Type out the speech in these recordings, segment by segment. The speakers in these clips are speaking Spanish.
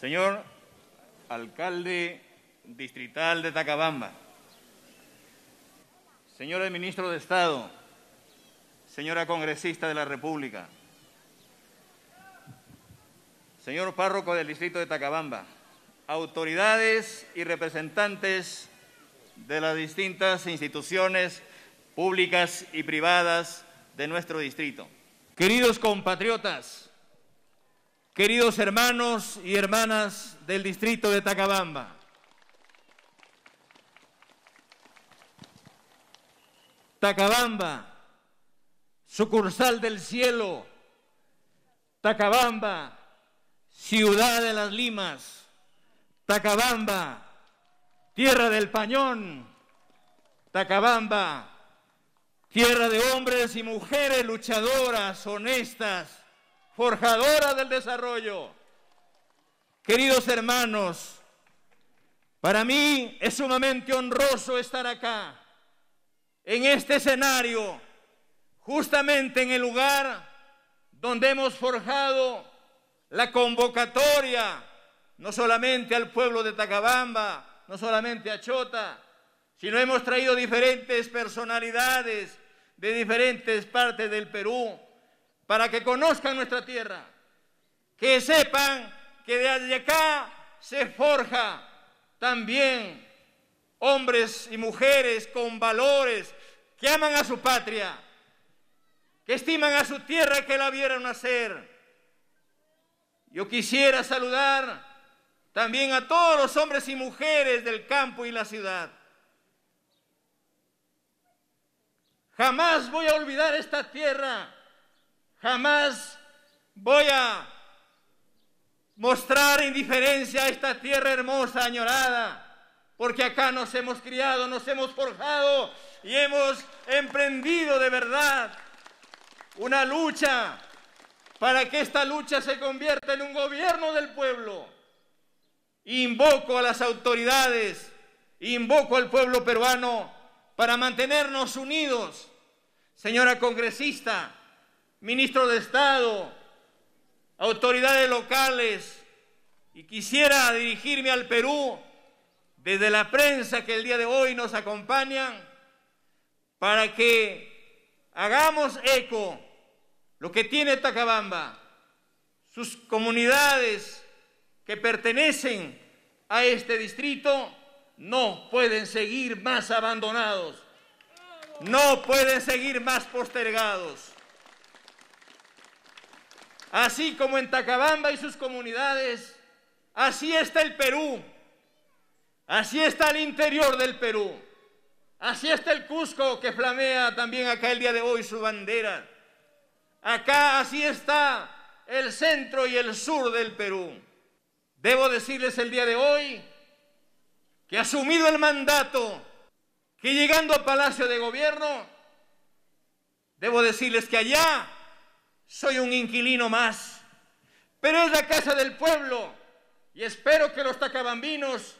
Señor alcalde distrital de Tacabamba, señora ministro de Estado, señora congresista de la República, señor párroco del distrito de Tacabamba, autoridades y representantes de las distintas instituciones públicas y privadas de nuestro distrito. Queridos compatriotas, queridos hermanos y hermanas del distrito de Tacabamba. Tacabamba, sucursal del cielo, Tacabamba, ciudad de las limas, Tacabamba, tierra del pañón, Tacabamba, tierra de hombres y mujeres luchadoras, honestas, forjadora del desarrollo. Queridos hermanos, para mí es sumamente honroso estar acá, en este escenario, justamente en el lugar donde hemos forjado la convocatoria, no solamente al pueblo de Tacabamba, no solamente a Chota, sino hemos traído diferentes personalidades de diferentes partes del Perú para que conozcan nuestra tierra, que sepan que desde acá se forja también hombres y mujeres con valores que aman a su patria, que estiman a su tierra que la vieron nacer. Yo quisiera saludar también a todos los hombres y mujeres del campo y la ciudad. Jamás voy a olvidar esta tierra Jamás voy a mostrar indiferencia a esta tierra hermosa, añorada, porque acá nos hemos criado, nos hemos forjado y hemos emprendido de verdad una lucha para que esta lucha se convierta en un gobierno del pueblo. Invoco a las autoridades, invoco al pueblo peruano para mantenernos unidos. Señora congresista, Ministro de Estado, autoridades locales, y quisiera dirigirme al Perú desde la prensa que el día de hoy nos acompañan para que hagamos eco lo que tiene Tacabamba, sus comunidades que pertenecen a este distrito no pueden seguir más abandonados, no pueden seguir más postergados. Así como en Tacabamba y sus comunidades, así está el Perú, así está el interior del Perú, así está el Cusco que flamea también acá el día de hoy su bandera. Acá así está el centro y el sur del Perú. Debo decirles el día de hoy que asumido el mandato, que llegando al Palacio de Gobierno, debo decirles que allá soy un inquilino más, pero es la casa del pueblo y espero que los tacabambinos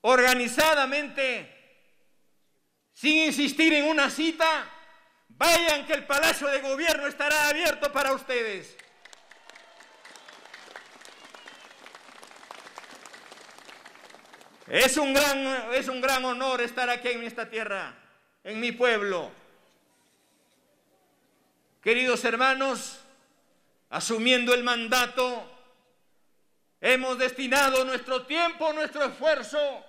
organizadamente, sin insistir en una cita, vayan que el Palacio de Gobierno estará abierto para ustedes. Es un gran, es un gran honor estar aquí en esta tierra, en mi pueblo. Queridos hermanos, asumiendo el mandato, hemos destinado nuestro tiempo, nuestro esfuerzo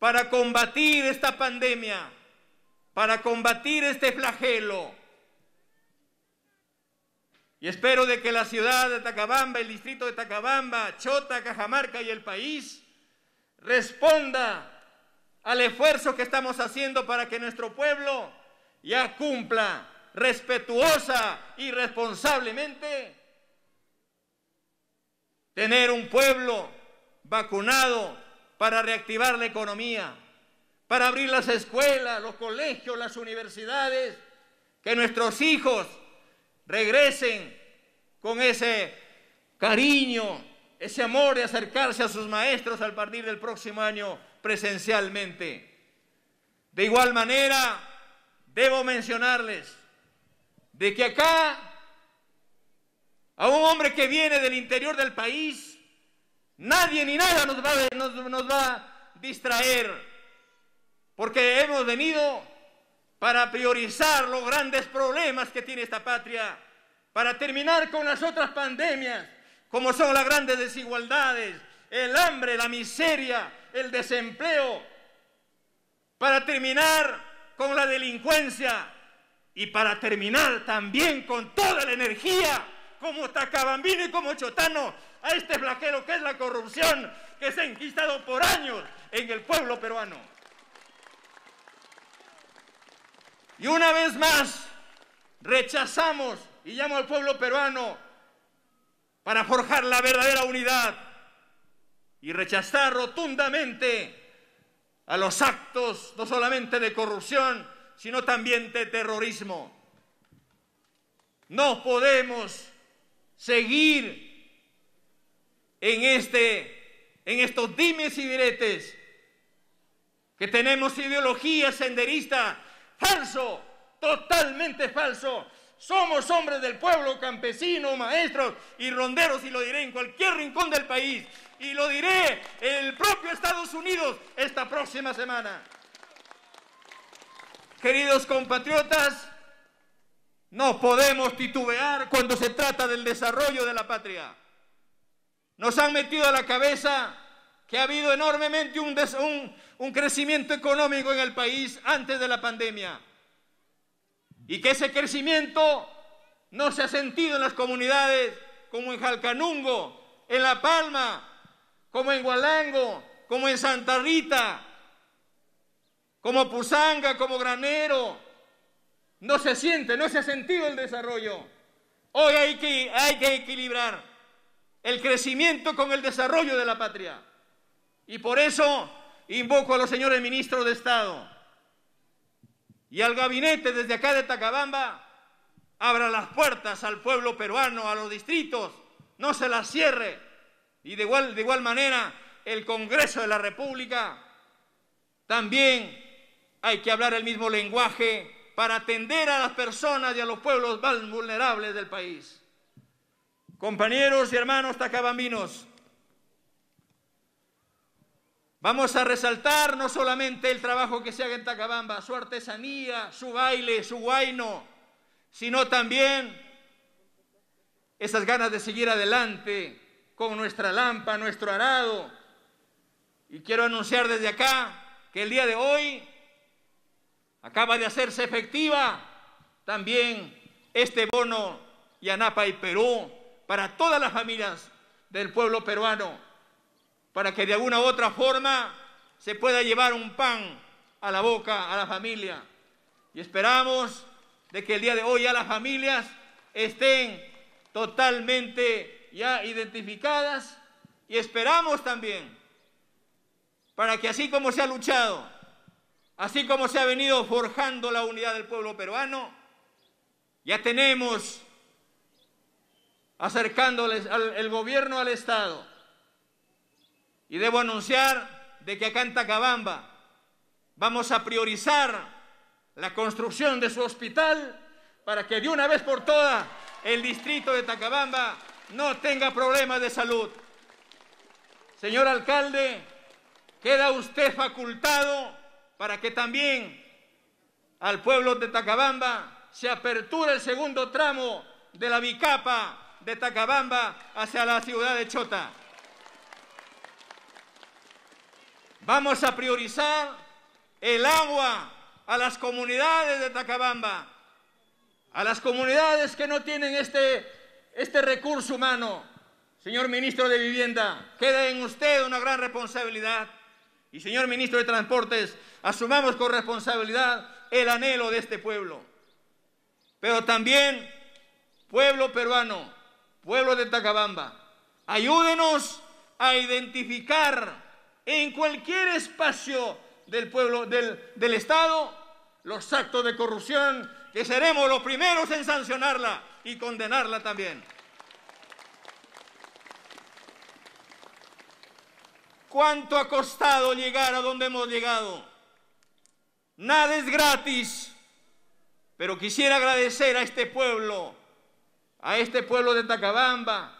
para combatir esta pandemia, para combatir este flagelo. Y espero de que la ciudad de Tacabamba, el distrito de Tacabamba, Chota, Cajamarca y el país responda al esfuerzo que estamos haciendo para que nuestro pueblo ya cumpla respetuosa y responsablemente tener un pueblo vacunado para reactivar la economía, para abrir las escuelas, los colegios, las universidades, que nuestros hijos regresen con ese cariño, ese amor de acercarse a sus maestros al partir del próximo año presencialmente. De igual manera, debo mencionarles de que acá a un hombre que viene del interior del país, nadie ni nada nos va, nos va a distraer, porque hemos venido para priorizar los grandes problemas que tiene esta patria, para terminar con las otras pandemias, como son las grandes desigualdades, el hambre, la miseria, el desempleo, para terminar con la delincuencia y para terminar también con toda la energía, como Tacabambino y como Chotano, a este flaquero que es la corrupción que se ha enquistado por años en el pueblo peruano. Y una vez más, rechazamos y llamo al pueblo peruano para forjar la verdadera unidad y rechazar rotundamente a los actos no solamente de corrupción, sino también de terrorismo. No podemos seguir en, este, en estos dimes y diretes que tenemos ideología senderista falso, totalmente falso, somos hombres del pueblo, campesinos, maestros y ronderos, y lo diré en cualquier rincón del país, y lo diré en el propio Estados Unidos esta próxima semana. Queridos compatriotas, no podemos titubear cuando se trata del desarrollo de la patria. Nos han metido a la cabeza que ha habido enormemente un, un crecimiento económico en el país antes de la pandemia y que ese crecimiento no se ha sentido en las comunidades como en Jalcanungo, en La Palma, como en Gualango, como en Santa Rita, como Pusanga, como Granero. No se siente, no se ha sentido el desarrollo. Hoy hay que, hay que equilibrar el crecimiento con el desarrollo de la patria. Y por eso invoco a los señores ministros de Estado y al gabinete desde acá de Tacabamba, abra las puertas al pueblo peruano, a los distritos, no se las cierre. Y de igual, de igual manera, el Congreso de la República, también hay que hablar el mismo lenguaje para atender a las personas y a los pueblos más vulnerables del país. Compañeros y hermanos tacabambinos, Vamos a resaltar no solamente el trabajo que se haga en Tacabamba, su artesanía, su baile, su guaino, sino también esas ganas de seguir adelante con nuestra lampa, nuestro arado. Y quiero anunciar desde acá que el día de hoy acaba de hacerse efectiva también este bono Yanapa y Perú para todas las familias del pueblo peruano para que de alguna u otra forma se pueda llevar un pan a la boca, a la familia. Y esperamos de que el día de hoy ya las familias estén totalmente ya identificadas y esperamos también para que así como se ha luchado, así como se ha venido forjando la unidad del pueblo peruano, ya tenemos acercándoles al el gobierno al Estado, y debo anunciar de que acá en Tacabamba vamos a priorizar la construcción de su hospital para que de una vez por todas el distrito de Tacabamba no tenga problemas de salud. Señor alcalde, queda usted facultado para que también al pueblo de Tacabamba se apertura el segundo tramo de la bicapa de Tacabamba hacia la ciudad de Chota. Vamos a priorizar el agua a las comunidades de Tacabamba, a las comunidades que no tienen este, este recurso humano. Señor ministro de Vivienda, queda en usted una gran responsabilidad. Y señor ministro de Transportes, asumamos con responsabilidad el anhelo de este pueblo. Pero también, pueblo peruano, pueblo de Tacabamba, ayúdenos a identificar en cualquier espacio del pueblo, del, Estado, los actos de corrupción, que seremos los primeros en sancionarla y condenarla también. ¿Cuánto ha costado llegar a donde hemos llegado? Nada es gratis, pero quisiera agradecer a este pueblo, a este pueblo de Tacabamba,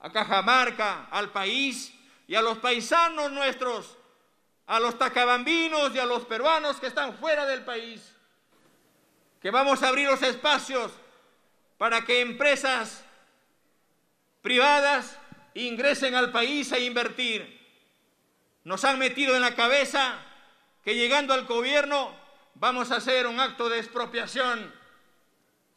a Cajamarca, al país, y a los paisanos nuestros, a los tacabambinos y a los peruanos que están fuera del país, que vamos a abrir los espacios para que empresas privadas ingresen al país a invertir. Nos han metido en la cabeza que llegando al gobierno vamos a hacer un acto de expropiación.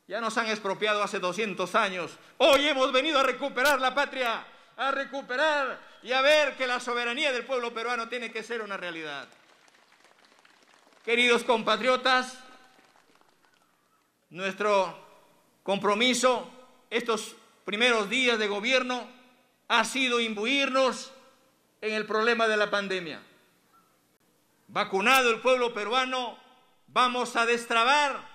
Ya nos han expropiado hace 200 años. Hoy hemos venido a recuperar la patria, a recuperar y a ver que la soberanía del pueblo peruano tiene que ser una realidad. Queridos compatriotas, nuestro compromiso estos primeros días de gobierno ha sido imbuirnos en el problema de la pandemia. Vacunado el pueblo peruano, vamos a destrabar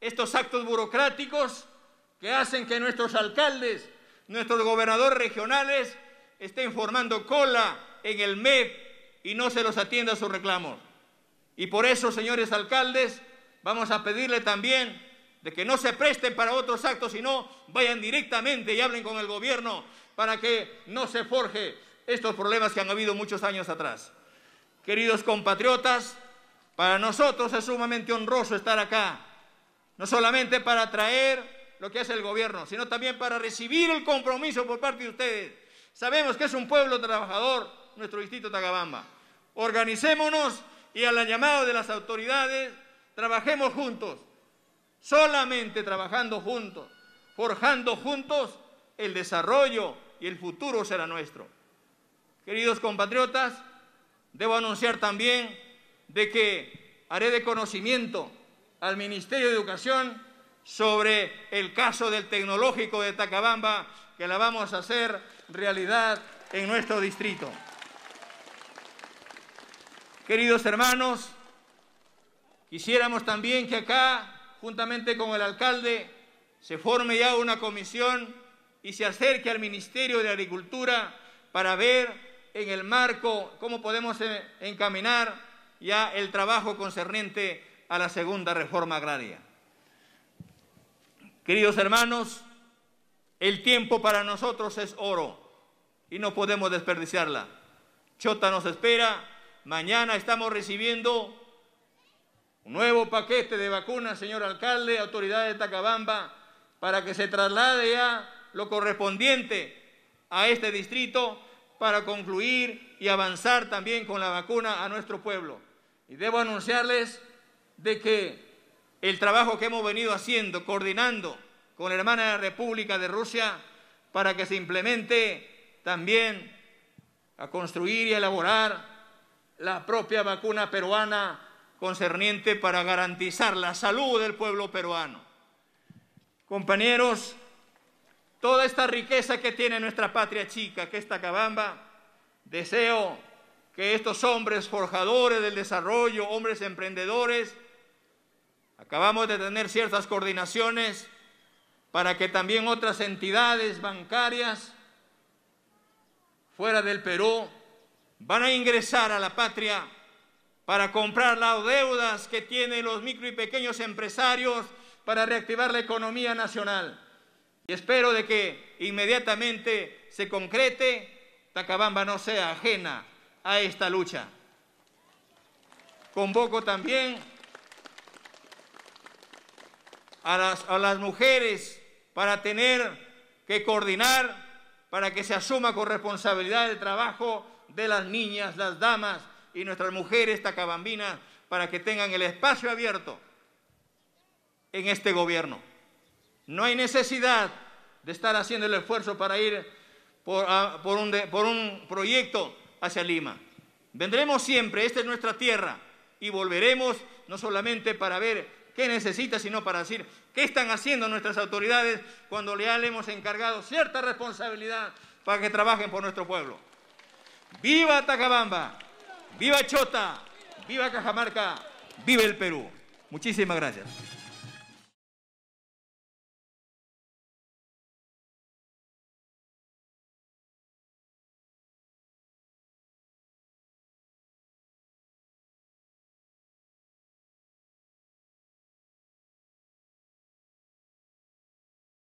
estos actos burocráticos que hacen que nuestros alcaldes, nuestros gobernadores regionales estén formando cola en el MEP y no se los atienda a sus reclamos. Y por eso, señores alcaldes, vamos a pedirle también de que no se presten para otros actos, sino vayan directamente y hablen con el gobierno para que no se forje estos problemas que han habido muchos años atrás. Queridos compatriotas, para nosotros es sumamente honroso estar acá, no solamente para traer lo que hace el gobierno, sino también para recibir el compromiso por parte de ustedes Sabemos que es un pueblo trabajador nuestro distrito de Tacabamba. Organicémonos y a la llamada de las autoridades, trabajemos juntos. Solamente trabajando juntos, forjando juntos, el desarrollo y el futuro será nuestro. Queridos compatriotas, debo anunciar también de que haré de conocimiento al Ministerio de Educación sobre el caso del tecnológico de Tacabamba, que la vamos a hacer realidad en nuestro distrito. Queridos hermanos, quisiéramos también que acá, juntamente con el alcalde, se forme ya una comisión y se acerque al Ministerio de Agricultura para ver en el marco cómo podemos eh, encaminar ya el trabajo concerniente a la segunda reforma agraria. Queridos hermanos, el tiempo para nosotros es oro y no podemos desperdiciarla. Chota nos espera. Mañana estamos recibiendo un nuevo paquete de vacunas, señor alcalde, autoridades de Tacabamba, para que se traslade ya lo correspondiente a este distrito para concluir y avanzar también con la vacuna a nuestro pueblo. Y debo anunciarles de que el trabajo que hemos venido haciendo, coordinando, con la hermana República de Rusia para que se implemente también a construir y elaborar la propia vacuna peruana concerniente para garantizar la salud del pueblo peruano. Compañeros, toda esta riqueza que tiene nuestra patria chica, que es Tacabamba, deseo que estos hombres forjadores del desarrollo, hombres emprendedores, acabamos de tener ciertas coordinaciones para que también otras entidades bancarias fuera del Perú van a ingresar a la patria para comprar las deudas que tienen los micro y pequeños empresarios para reactivar la economía nacional. Y espero de que inmediatamente se concrete, Tacabamba no sea ajena a esta lucha. Convoco también a las, a las mujeres para tener que coordinar, para que se asuma con responsabilidad el trabajo de las niñas, las damas y nuestras mujeres tacabambinas, para que tengan el espacio abierto en este gobierno. No hay necesidad de estar haciendo el esfuerzo para ir por, un, por un proyecto hacia Lima. Vendremos siempre, esta es nuestra tierra, y volveremos no solamente para ver qué necesita, sino para decir, ¿Qué están haciendo nuestras autoridades cuando le hemos encargado cierta responsabilidad para que trabajen por nuestro pueblo? ¡Viva Tacabamba! ¡Viva Chota! ¡Viva Cajamarca! ¡Viva el Perú! Muchísimas gracias.